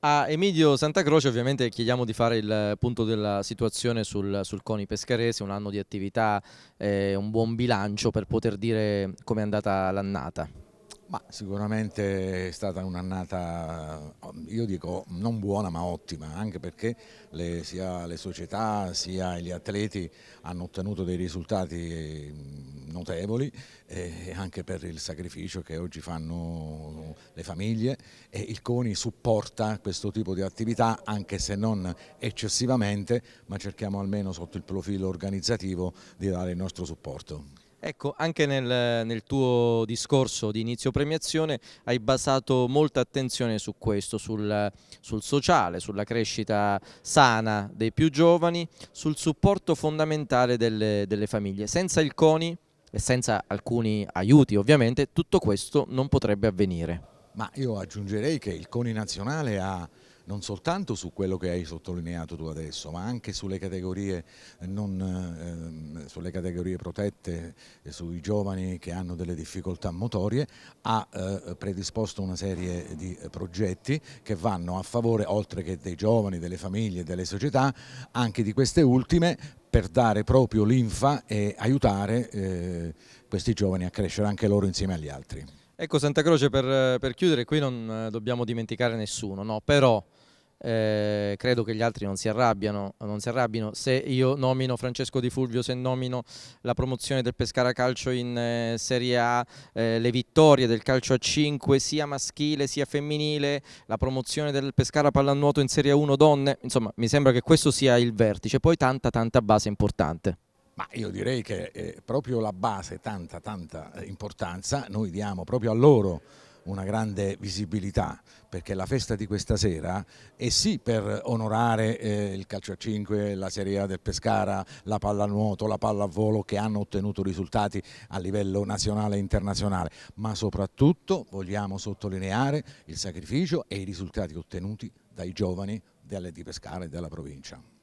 A Emilio Santacroce ovviamente chiediamo di fare il punto della situazione sul, sul Coni Pescarese, un anno di attività, eh, un buon bilancio per poter dire come è andata l'annata. Ma sicuramente è stata un'annata, io dico non buona ma ottima, anche perché le, sia le società sia gli atleti hanno ottenuto dei risultati mm, notevoli e anche per il sacrificio che oggi fanno le famiglie e il CONI supporta questo tipo di attività anche se non eccessivamente ma cerchiamo almeno sotto il profilo organizzativo di dare il nostro supporto. Ecco, anche nel, nel, tuo discorso di inizio premiazione hai basato molta attenzione su questo, sul, sul sociale, sulla crescita sana dei più giovani, sul supporto fondamentale delle, delle famiglie. Senza il CONI e senza alcuni aiuti ovviamente tutto questo non potrebbe avvenire. Ma io aggiungerei che il CONI nazionale ha non soltanto su quello che hai sottolineato tu adesso, ma anche sulle categorie, eh, non, eh, sulle categorie protette, eh, sui giovani che hanno delle difficoltà motorie, ha eh, predisposto una serie di eh, progetti che vanno a favore, oltre che dei giovani, delle famiglie, delle società, anche di queste ultime per dare proprio linfa e aiutare eh, questi giovani a crescere anche loro insieme agli altri. Ecco Santa Croce per, per chiudere, qui non eh, dobbiamo dimenticare nessuno, no? però eh, credo che gli altri non si, non si, arrabbiano. Se io nomino Francesco Di Fulvio, se nomino la promozione del Pescara Calcio in eh, Serie A, eh, le vittorie del calcio a 5 sia maschile sia femminile, la promozione del Pescara Pallanuoto in Serie A 1 donne, insomma mi sembra che questo sia il vertice, poi tanta tanta base importante. Ma io direi che eh, proprio la base, tanta, tanta eh, importanza, noi diamo proprio a loro una grande visibilità, perché la festa di questa sera è sì per onorare eh, il calcio a 5, la Serie A del Pescara, la pallanuoto, la palla a volo che hanno ottenuto risultati a livello nazionale e internazionale, ma soprattutto vogliamo sottolineare il sacrificio e i risultati ottenuti dai giovani delle di Pescara e della provincia.